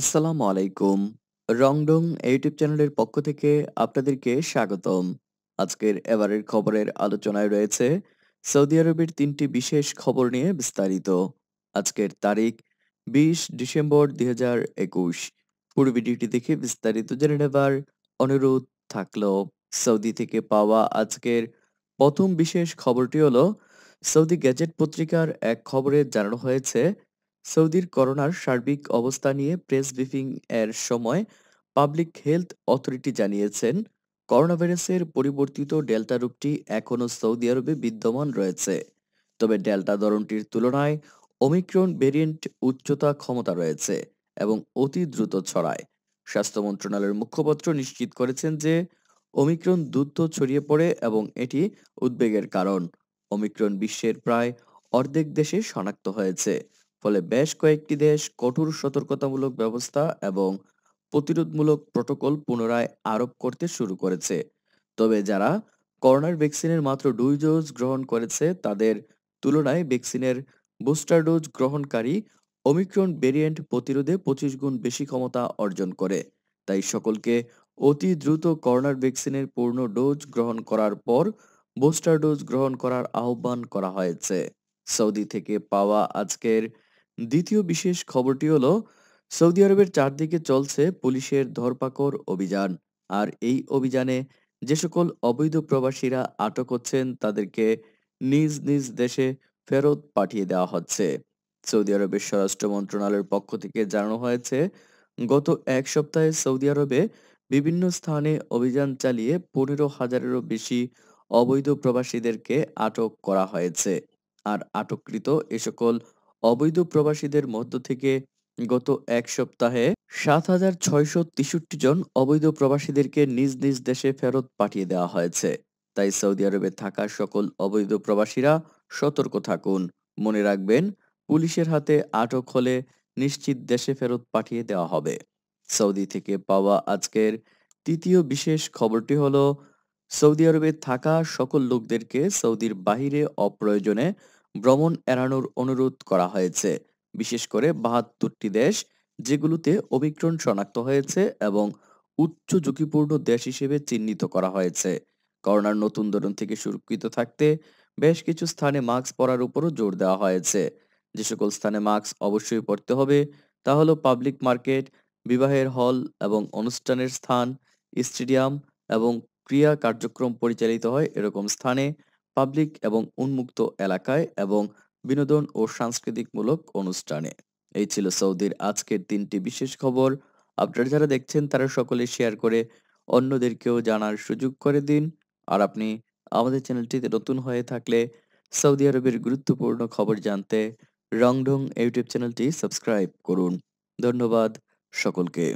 আসসালামু আলাইকুম রংডং ইউটিউব চ্যানেলের পক্ষ থেকে আপনাদেরকে স্বাগতম আজকের এবারের খবরের আলোচনায় রয়েছে সৌদি আরবের তিনটি বিশেষ খবর নিয়ে বিস্তারিত আজকের তারিখ বিশ ডিসেম্বর দুই হাজার একুশ পুরো ভিডিওটি দেখে বিস্তারিত জেনে নেবার অনুরোধ থাকলো সৌদি থেকে পাওয়া আজকের প্রথম বিশেষ খবরটি হলো সৌদি গ্যাজেট পত্রিকার এক খবরে জানানো হয়েছে সৌদির করোনার সার্বিক অবস্থা নিয়ে প্রেস ব্রিফিং এর সময় পাবলিক হেলথ অথরিটি জানিয়েছেন করোনাভাইরাসের পরিবর্তিত ডেল্টা রূপটি এখনও সৌদি আরবে বিদ্যমান রয়েছে তবে ডেল্টা ধরনটির তুলনায় ওমিক্রন ভেরিয়েন্ট উচ্চতা ক্ষমতা রয়েছে এবং অতি দ্রুত ছড়ায় স্বাস্থ্য মন্ত্রণালয়ের মুখপাত্র নিশ্চিত করেছেন যে ওমিক্রন দ্রুত ছড়িয়ে পড়ে এবং এটি উদ্বেগের কারণ ওমিক্রন বিশ্বের প্রায় অর্ধেক দেশে শনাক্ত হয়েছে ফলে বেশ কয়েকটি দেশ কঠোর সতর্কতামূলক ব্যবস্থা এবং প্রতিরোধমূলক প্রোটোকল পুনরায় আরোপ করতে শুরু করেছে তবে যারা করোনার ভ্যাকসিনের মাত্র দুই ডোজ গ্রহণ করেছে তাদের তুলনায় ভ্যাকসিনের বুস্টার ডোজ গ্রহণকারী অমিক্রন ভেরিয়েন্ট প্রতিরোধে পঁচিশ গুণ বেশি ক্ষমতা অর্জন করে তাই সকলকে অতি দ্রুত করোনার ভ্যাকসিনের পূর্ণ ডোজ গ্রহণ করার পর বুস্টার ডোজ গ্রহণ করার আহ্বান করা হয়েছে সৌদি থেকে পাওয়া আজকের দ্বিতীয় বিশেষ খবরটি হলো সৌদি আরবের চারদিকে চলছে পুলিশের ধরপাকড় অভিযান আর এই অভিযানে যে সকল অবৈধ প্রবাসীরা আটক হচ্ছেন তাদেরকে নিজ নিজ দেশে ফেরত পাঠিয়ে দেওয়া হচ্ছে সৌদি আরবের স্বরাষ্ট্র মন্ত্রণালয়ের পক্ষ থেকে জানানো হয়েছে গত এক সপ্তাহে সৌদি আরবে বিভিন্ন স্থানে অভিযান চালিয়ে পনেরো হাজারেরও বেশি অবৈধ প্রবাসীদেরকে আটক করা হয়েছে আর আটককৃত এ সকল অবৈধ প্রবাসীদের মধ্য থেকে গত এক সপ্তাহে সাত জন অবৈধ প্রবাসীদেরকে নিজ নিজ দেশে ফেরত পাঠিয়ে দেওয়া হয়েছে তাই সৌদি আরবে থাকা সকল অবৈধ প্রবাসীরা সতর্ক থাকুন মনে রাখবেন পুলিশের হাতে আটক হলে নিশ্চিত দেশে ফেরত পাঠিয়ে দেওয়া হবে সৌদি থেকে পাওয়া আজকের তৃতীয় বিশেষ খবরটি হলো সৌদি আরবে থাকা সকল লোকদেরকে সৌদির বাহিরে অপ্রয়োজনে ভ্রমণ এড়ানোর অনুরোধ করা হয়েছে বিশেষ করে বাহাত্তরটি দেশ যেগুলোতে অমিক্রণ শনাক্ত হয়েছে এবং উচ্চ ঝুঁকিপূর্ণ দেশ হিসেবে চিহ্নিত করা হয়েছে করোনার নতুন ধরন থেকে সুরক্ষিত থাকতে বেশ কিছু স্থানে মাস্ক পরার উপরও জোর দেওয়া হয়েছে যে সকল স্থানে মাস্ক অবশ্যই পরতে হবে তা হলো পাবলিক মার্কেট বিবাহের হল এবং অনুষ্ঠানের স্থান স্টেডিয়াম এবং ক্রিয়া কার্যক্রম পরিচালিত হয় এরকম স্থানে পাবলিক এবং উন্মুক্ত এলাকায় এবং বিনোদন ও সাংস্কৃতিকমূলক অনুষ্ঠানে এই ছিল সৌদির আজকের তিনটি বিশেষ খবর আপনারা যারা দেখছেন তারা সকলে শেয়ার করে অন্যদেরকেও জানার সুযোগ করে দিন আর আপনি আমাদের চ্যানেলটিতে নতুন হয়ে থাকলে সৌদি আরবের গুরুত্বপূর্ণ খবর জানতে রংডং ইউটিউব চ্যানেলটি সাবস্ক্রাইব করুন ধন্যবাদ সকলকে